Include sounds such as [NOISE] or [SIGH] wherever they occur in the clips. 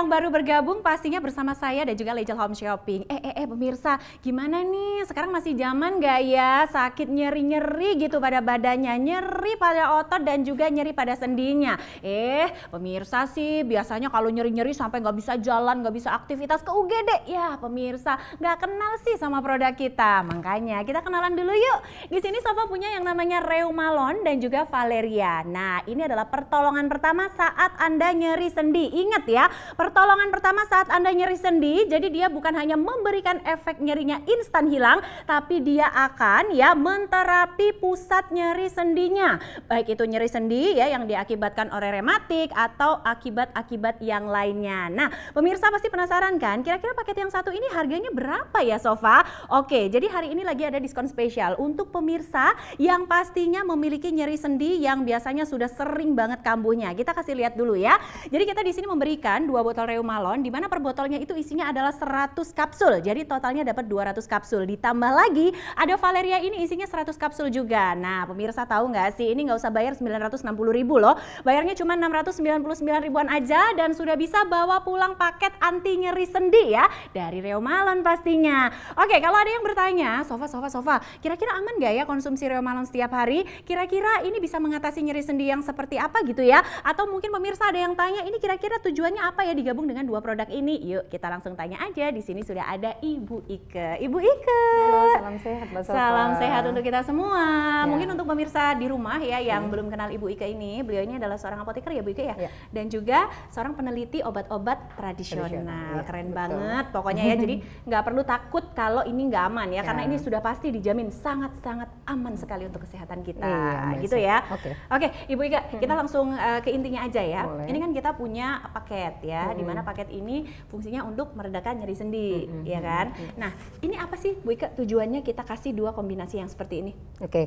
yang baru bergabung pastinya bersama saya dan juga Legal Home Shopping. Eh, eh, eh pemirsa, gimana nih? Sekarang masih zaman gak ya sakit nyeri-nyeri gitu pada badannya, nyeri pada otot dan juga nyeri pada sendinya. Eh, pemirsa sih biasanya kalau nyeri-nyeri sampai nggak bisa jalan, nggak bisa aktivitas ke UGD. Ya, pemirsa nggak kenal sih sama produk kita. Makanya kita kenalan dulu yuk. Di sini Sofa punya yang namanya Reumalon dan juga Valeria. Nah, ini adalah pertolongan pertama saat Anda nyeri sendi. Ingat ya, per Pertolongan pertama saat Anda nyeri sendi, jadi dia bukan hanya memberikan efek nyerinya instan hilang, tapi dia akan ya menterapi pusat nyeri sendinya. Baik itu nyeri sendi ya yang diakibatkan oleh rematik atau akibat-akibat yang lainnya. Nah, pemirsa pasti penasaran kan, kira-kira paket yang satu ini harganya berapa ya Sofa? Oke, jadi hari ini lagi ada diskon spesial untuk pemirsa yang pastinya memiliki nyeri sendi yang biasanya sudah sering banget kambuhnya. Kita kasih lihat dulu ya. Jadi kita di sini memberikan dua botol botol Reumalon di mana per botolnya itu isinya adalah 100 kapsul. Jadi totalnya dapat 200 kapsul. Ditambah lagi ada Valeria ini isinya 100 kapsul juga. Nah, pemirsa tahu nggak sih ini nggak usah bayar 960 loh. Bayarnya cuma 699 ribuan aja dan sudah bisa bawa pulang paket anti nyeri sendi ya dari Reumalon pastinya. Oke, kalau ada yang bertanya, sofa sofa sofa, kira-kira aman nggak ya konsumsi Reumalon setiap hari? Kira-kira ini bisa mengatasi nyeri sendi yang seperti apa gitu ya? Atau mungkin pemirsa ada yang tanya ini kira-kira tujuannya apa ya di bergabung dengan dua produk ini? Yuk kita langsung tanya aja. Di sini sudah ada Ibu Ike. Ibu Ike. Halo, salam sehat Mbak Salam sehat untuk kita semua. Ya. Mungkin untuk pemirsa di rumah ya hmm. yang hmm. belum kenal Ibu Ike ini, beliau ini adalah seorang apoteker ya Bu Ike ya. ya. Dan juga seorang peneliti obat-obat tradisional. tradisional. Ya. Keren Betul. banget pokoknya ya. Jadi [LAUGHS] nggak perlu takut kalau ini nggak aman ya, ya karena ini sudah pasti dijamin sangat-sangat aman sekali untuk kesehatan kita iya, iya gitu ya. Oke. Okay. Oke, okay, Ibu Ika, hmm. kita langsung uh, ke intinya aja ya. Boleh. Ini kan kita punya paket ya, hmm. di mana paket ini fungsinya untuk meredakan nyeri sendi, hmm. ya hmm, kan? Hmm, hmm. Nah, ini apa sih Bu Ika tujuannya kita kasih dua kombinasi yang seperti ini? Oke. Okay.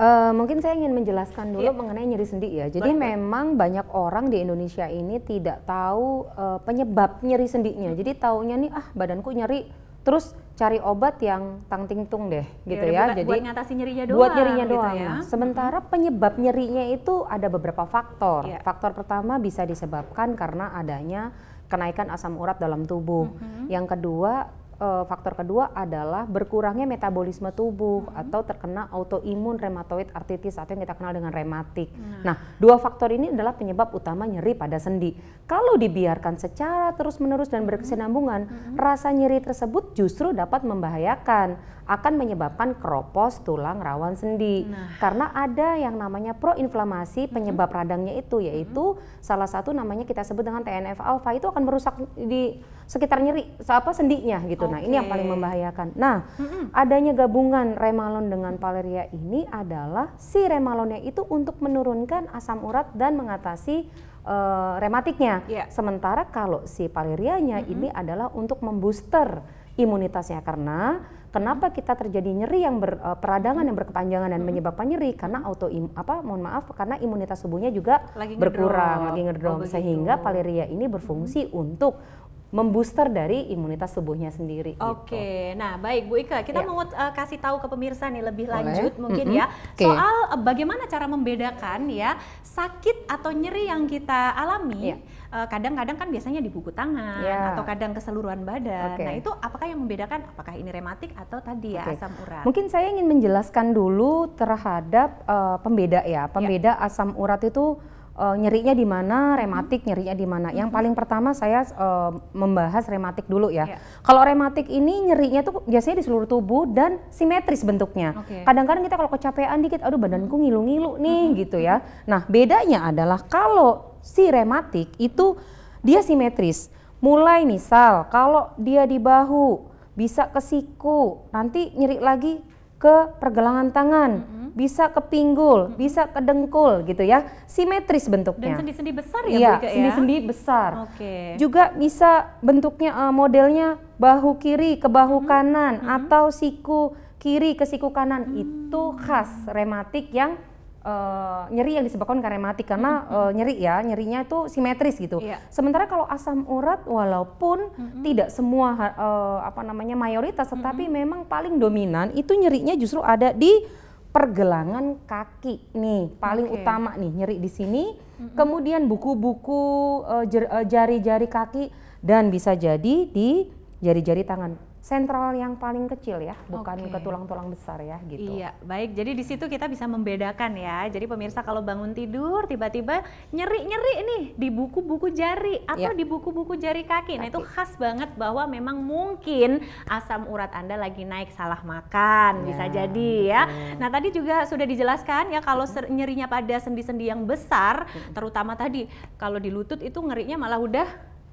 Uh, eh, mungkin saya ingin menjelaskan dulu yeah. mengenai nyeri sendi ya. Jadi Betul. memang banyak orang di Indonesia ini tidak tahu uh, penyebab nyeri sendinya. Hmm. Jadi taunya nih ah badanku nyeri terus cari obat yang tang ting tung deh iya, gitu ya, ya. Buat, jadi buat ngatasi nyerinya doang buat nyerinya gitu doang ya. Nah, sementara penyebab nyerinya itu ada beberapa faktor ya. faktor pertama bisa disebabkan karena adanya kenaikan asam urat dalam tubuh mm -hmm. yang kedua Eh, faktor kedua adalah berkurangnya metabolisme tubuh hmm. atau terkena autoimun rematoid artritis atau yang kita kenal dengan rematik. Hmm. Nah. nah, dua faktor ini adalah penyebab utama nyeri pada sendi. Kalau dibiarkan secara terus-menerus dan hmm. berkesinambungan, hmm. rasa nyeri tersebut justru dapat membahayakan, akan menyebabkan kropos tulang rawan sendi. Nah. Karena ada yang namanya proinflamasi hmm. penyebab radangnya itu yaitu hmm. salah satu namanya kita sebut dengan TNF alfa itu akan merusak di sekitar nyeri apa sendinya gitu. Okay. Nah, ini yang paling membahayakan. Nah, mm-hmm. adanya gabungan remalon dengan paleria ini adalah si remalonnya itu untuk menurunkan asam urat dan mengatasi uh, rematiknya. Yeah. Sementara kalau si palerianya mm-hmm. ini adalah untuk membooster imunitasnya karena kenapa kita terjadi nyeri yang ber, uh, peradangan yang berkepanjangan dan menyebabkan nyeri karena auto im, apa mohon maaf karena imunitas tubuhnya juga lagi berkurang ngedrop. lagi ngedrop oh, sehingga paleria ini berfungsi hmm. untuk membooster dari imunitas tubuhnya sendiri. Gitu. Oke, okay. gitu. nah baik Bu Ika, kita ya. mau uh, kasih tahu ke pemirsa nih lebih lanjut mungkin mm -hmm. ya okay. soal uh, bagaimana cara membedakan ya sakit atau nyeri yang kita alami. Ya. kadang-kadang kan biasanya di buku tangan ya. atau kadang keseluruhan badan. Okay. Nah itu apakah yang membedakan apakah ini rematik atau tadi ya okay. asam urat? Mungkin saya ingin menjelaskan dulu terhadap uh, pembeda ya, pembeda ya. asam urat itu uh, nyerinya di mana, rematik nyerinya di mana. Yang paling pertama saya uh, membahas rematik dulu ya. Yeah. Kalau rematik ini nyerinya tuh biasanya di seluruh tubuh dan simetris bentuknya. Kadang-kadang okay. kita kalau kecapean dikit, aduh badanku ngilu-ngilu nih -hmm. gitu ya. Nah bedanya adalah kalau si rematik itu dia simetris. Mulai misal kalau dia di bahu bisa ke siku, nanti nyeri lagi ke pergelangan tangan. -hmm -hmm. bisa ke pinggul, mm -hmm. bisa ke dengkul gitu ya. Simetris bentuknya. Dan sendi-sendi besar ya, iya, sendi-sendi ya? sendi-sendi besar. Oke. Okay. Juga bisa bentuknya uh, modelnya bahu kiri ke bahu mm -hmm. kanan mm -hmm. atau siku kiri ke siku kanan. Mm -hmm. Itu khas rematik yang uh, nyeri yang disebabkan karena rematik karena mm -hmm. uh, nyeri ya nyerinya itu simetris gitu. Yeah. Sementara kalau asam urat walaupun mm -hmm. tidak semua uh, apa namanya mayoritas tetapi mm -hmm. memang paling dominan itu nyerinya justru ada di pergelangan kaki nih paling okay. utama nih nyeri di sini. Mm-hmm. Kemudian buku-buku eh, eh, jari-jari kaki dan bisa jadi di jari-jari tangan sentral yang paling kecil ya, bukan okay. ke tulang-tulang besar ya gitu. Iya, baik. Jadi di situ kita bisa membedakan ya. Jadi pemirsa kalau bangun tidur tiba-tiba nyeri-nyeri nih di buku-buku jari atau yeah. di buku-buku jari kaki. Nah, kaki. itu khas banget bahwa memang mungkin asam urat Anda lagi naik salah makan, yeah. bisa jadi ya. Yeah. Nah, tadi juga sudah dijelaskan ya kalau nyerinya pada sendi-sendi yang besar, terutama tadi kalau di lutut itu ngerinya malah udah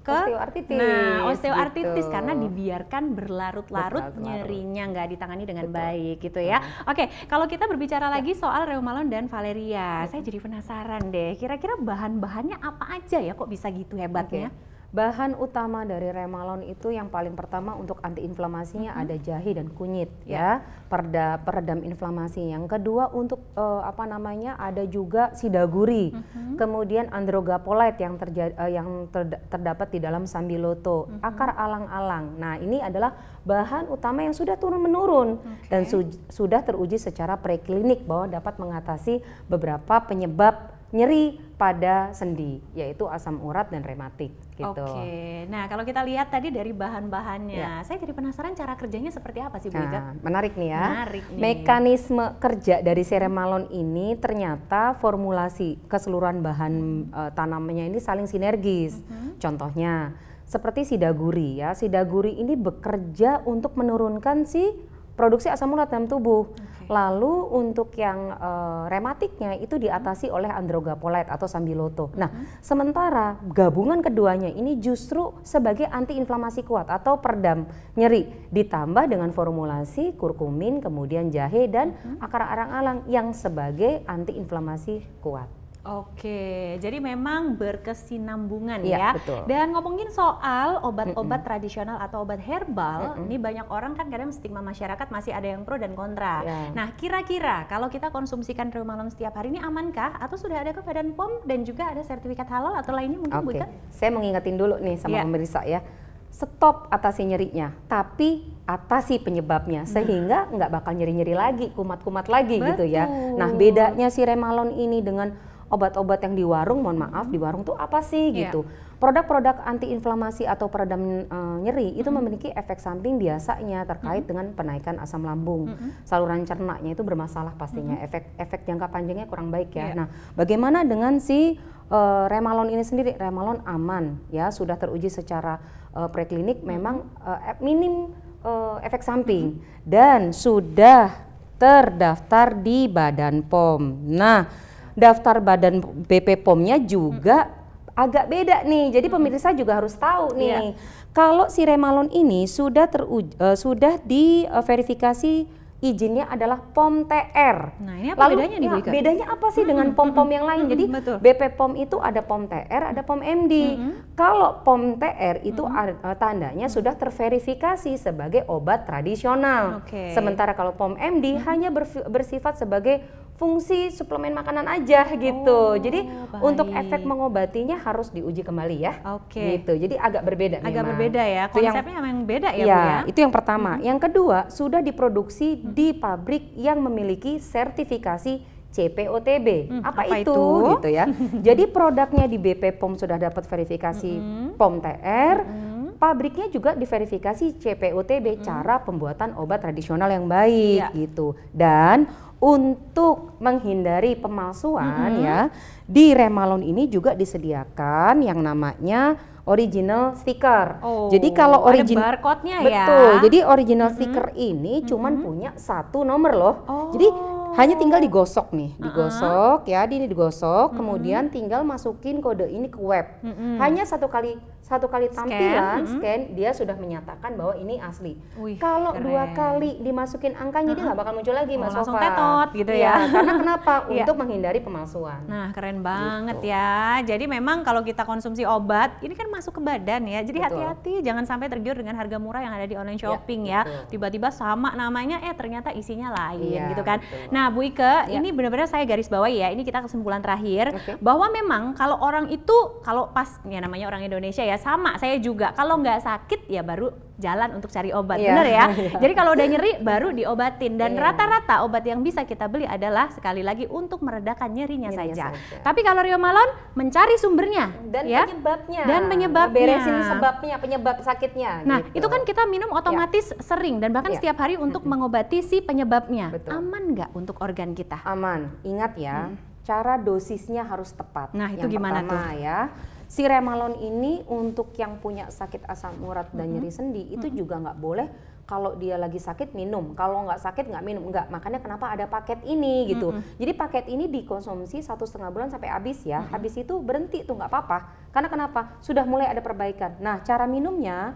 ke osteoartritis. Nah, osteoartritis gitu. karena dibiarkan berlarut-larut nyerinya nggak ditangani dengan Betul. baik gitu ya. Hmm. Oke, kalau kita berbicara ya. lagi soal reumalon dan valeria, hmm. saya jadi penasaran deh. Kira-kira bahan-bahannya apa aja ya kok bisa gitu hebatnya? Okay bahan utama dari remalon itu yang paling pertama untuk antiinflamasinya mm-hmm. ada jahe dan kunyit yeah. ya perda peredam inflamasi yang kedua untuk uh, apa namanya ada juga sidaguri mm-hmm. kemudian androgapolet yang terjadi uh, eh, yang ter, terdapat di dalam sambiloto mm-hmm. akar alang-alang nah ini adalah bahan utama yang sudah turun menurun okay. dan su- sudah teruji secara preklinik bahwa dapat mengatasi beberapa penyebab nyeri pada sendi yaitu asam urat dan rematik gitu. Oke. Nah, kalau kita lihat tadi dari bahan-bahannya, ya. saya jadi penasaran cara kerjanya seperti apa sih Bu Ika? Nah, menarik nih ya. Menarik nih. Mekanisme kerja dari seremalon ini ternyata formulasi keseluruhan bahan uh, tanamannya ini saling sinergis. Uh mm-hmm. -huh. Contohnya seperti sidaguri ya. Sidaguri ini bekerja untuk menurunkan si produksi asam urat dalam tubuh. Okay. Lalu untuk yang uh, rematiknya itu diatasi hmm. oleh androgapolet atau sambiloto. Nah, hmm. sementara gabungan keduanya ini justru sebagai antiinflamasi kuat atau peredam nyeri ditambah dengan formulasi kurkumin, kemudian jahe dan hmm. akar arang-alang yang sebagai antiinflamasi kuat. Oke, jadi memang berkesinambungan ya. ya. Betul. Dan ngomongin soal obat-obat mm -mm. tradisional atau obat herbal, mm -mm. ini banyak orang kan kadang stigma masyarakat masih ada yang pro dan kontra. Ya. Nah, kira-kira kalau kita konsumsikan trio malam setiap hari ini amankah? Atau sudah ada ke Badan POM dan juga ada sertifikat halal atau lainnya mungkin okay. bukan? Saya mengingatin dulu nih sama ya. pemirsa ya stop atasi nyerinya, tapi atasi penyebabnya nah. sehingga nggak bakal nyeri-nyeri lagi, kumat-kumat lagi Betul. gitu ya. Nah bedanya si remalon ini dengan obat-obat yang di warung mohon maaf di warung tuh apa sih yeah. gitu produk-produk antiinflamasi atau peredam uh, nyeri mm-hmm. itu memiliki efek samping biasanya terkait mm-hmm. dengan penaikan asam lambung mm-hmm. saluran cernanya itu bermasalah pastinya mm-hmm. efek efek jangka panjangnya kurang baik ya yeah. nah bagaimana dengan si uh, remalon ini sendiri remalon aman ya sudah teruji secara uh, preklinik mm-hmm. memang uh, minim uh, efek samping mm-hmm. dan sudah terdaftar di Badan POM. Nah, daftar badan BP POM-nya juga hmm. agak beda nih. Jadi pemirsa juga harus tahu nih. Yeah. Kalau si remalon ini sudah teruj uh, sudah diverifikasi izinnya adalah POM TR. Nah, ini apa Lalu, bedanya nih ya, Bedanya apa sih hmm, dengan POM-POM yang lain? Hmm, Jadi betul. BP POM itu ada POM TR, ada POM MD. Hmm. Kalau POM TR itu hmm. uh, tandanya sudah terverifikasi sebagai obat tradisional. Okay. Sementara kalau POM MD hmm. hanya bersifat sebagai fungsi suplemen makanan aja gitu. Oh, Jadi baik. untuk efek mengobatinya harus diuji kembali ya. Oke. Okay. Gitu. Jadi agak berbeda Agak memang. berbeda ya. Konsepnya yang, yang beda ya, ya Bu iya, ya. Itu yang pertama. Hmm. Yang kedua, sudah diproduksi hmm. di pabrik yang memiliki sertifikasi CPOTB. Hmm, apa, apa itu? itu gitu ya. [LAUGHS] Jadi produknya di BP POM sudah dapat verifikasi hmm. POM TR. Hmm pabriknya juga diverifikasi CPOTB hmm. cara pembuatan obat tradisional yang baik ya. gitu dan untuk menghindari pemalsuan hmm. ya di Remalon ini juga disediakan yang namanya original stiker. Oh, jadi kalau original barcode-nya betul, ya. Betul. Jadi original hmm. stiker ini hmm. punya satu nomor loh. Oh. Jadi hanya tinggal digosok nih, digosok uh -huh. ya, ini digosok, -hmm. kemudian tinggal masukin kode ini ke web. -hmm. Hanya satu kali satu kali tampilan scan, mm-hmm. dia sudah menyatakan bahwa ini asli. kalau dua kali dimasukin angkanya uh-huh. dia nggak bakal muncul lagi, oh, Mas Langsung tetot gitu iya, ya. ya. [LAUGHS] Karena kenapa? [LAUGHS] Iya. Untuk menghindari pemalsuan. Nah, keren gitu. banget gitu. ya. Jadi memang kalau kita konsumsi obat, ini kan masuk ke badan ya. Jadi hati-hati jangan sampai tergiur dengan harga murah yang ada di online iya, shopping ya. ya. Tiba-tiba sama namanya eh ternyata isinya lain ya, gitu kan. Betul. Nah, Bu Ike, ya. ini benar-benar saya garis bawahi ya. Ini kita kesimpulan terakhir okay. bahwa memang kalau orang itu kalau pas ya namanya orang Indonesia ya sama saya juga kalau nggak sakit ya baru jalan untuk cari obat yeah. bener ya [LAUGHS] jadi kalau udah nyeri baru diobatin dan iya. rata-rata yeah. obat yang bisa kita beli adalah sekali lagi untuk meredakan nyerinya, nyerinya saja. saja tapi kalau Rio Malon mencari sumbernya dan ya? penyebabnya dan penyebabnya beresin sebabnya penyebab sakitnya nah gitu. itu kan kita minum otomatis yeah. sering dan bahkan yeah. setiap hari untuk mm -hmm. mengobati si penyebabnya Betul. aman nggak untuk organ kita aman ingat ya hmm. cara dosisnya harus tepat nah itu yang gimana tuh ya si remalon ini untuk yang punya sakit asam urat dan nyeri sendi itu juga nggak boleh kalau dia lagi sakit minum, kalau nggak sakit nggak minum, nggak. Makanya kenapa ada paket ini gitu. Mm -hmm. Jadi paket ini dikonsumsi satu setengah bulan sampai habis ya. Mm -hmm. Habis itu berhenti tuh nggak apa-apa. Karena kenapa? Sudah mulai ada perbaikan. Nah cara minumnya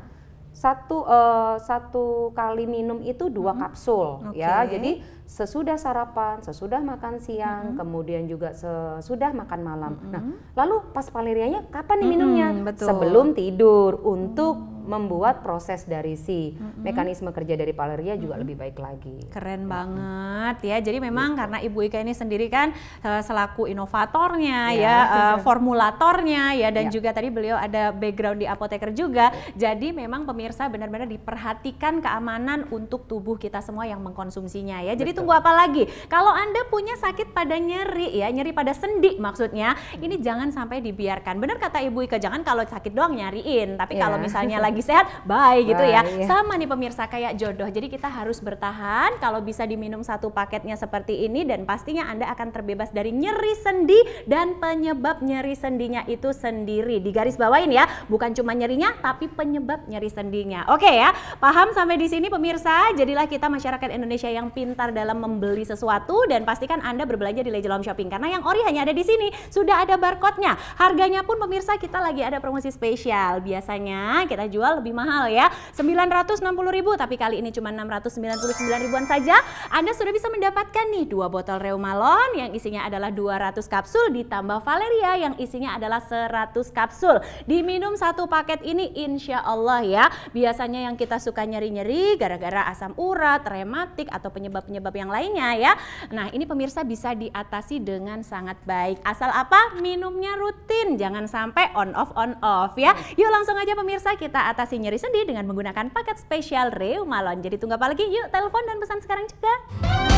satu uh, satu kali minum itu dua -hmm. kapsul okay. ya jadi sesudah sarapan sesudah makan siang -hmm. kemudian juga sesudah makan malam -hmm. nah lalu pas valerianya kapan diminumnya -hmm, sebelum tidur untuk -hmm membuat proses dari si mm-hmm. mekanisme kerja dari paleria juga mm-hmm. lebih baik lagi. Keren mm-hmm. banget ya. Jadi memang gitu. karena Ibu Ika ini sendiri kan eh, selaku inovatornya ya, ya uh, formulatornya ya dan ya. juga tadi beliau ada background di apoteker juga. Jadi memang pemirsa benar-benar diperhatikan keamanan untuk tubuh kita semua yang mengkonsumsinya ya. Jadi Betul. tunggu apa lagi? Kalau Anda punya sakit pada nyeri ya, nyeri pada sendi maksudnya, hmm. ini jangan sampai dibiarkan. Benar kata Ibu Ika, jangan kalau sakit doang nyariin, tapi yeah. kalau ya. misalnya lagi sehat, bye gitu ya. bye, ya. Sama nih pemirsa kayak jodoh. Jadi kita harus bertahan kalau bisa diminum satu paketnya seperti ini dan pastinya Anda akan terbebas dari nyeri sendi dan penyebab nyeri sendinya itu sendiri. Di garis bawain ya, bukan cuma nyerinya tapi penyebab nyeri sendinya. Oke ya, paham sampai di sini pemirsa? Jadilah kita masyarakat Indonesia yang pintar dalam membeli sesuatu dan pastikan Anda berbelanja di Lejelom Shopping karena yang ori hanya ada di sini. Sudah ada barcode-nya. Harganya pun pemirsa kita lagi ada promosi spesial. Biasanya kita jual dijual lebih mahal ya. 960.000 ribu tapi kali ini cuma 699 ribuan saja. Anda sudah bisa mendapatkan nih dua botol Reumalon yang isinya adalah 200 kapsul ditambah Valeria yang isinya adalah 100 kapsul. Diminum satu paket ini insya Allah ya. Biasanya yang kita suka nyeri-nyeri gara-gara asam urat, rematik atau penyebab-penyebab yang lainnya ya. Nah ini pemirsa bisa diatasi dengan sangat baik. Asal apa? Minumnya rutin, jangan sampai on off on off ya. Yuk langsung aja pemirsa kita atasi nyeri sendi dengan menggunakan paket spesial Reumalon. Jadi tunggu apa lagi? Yuk telepon dan pesan sekarang juga.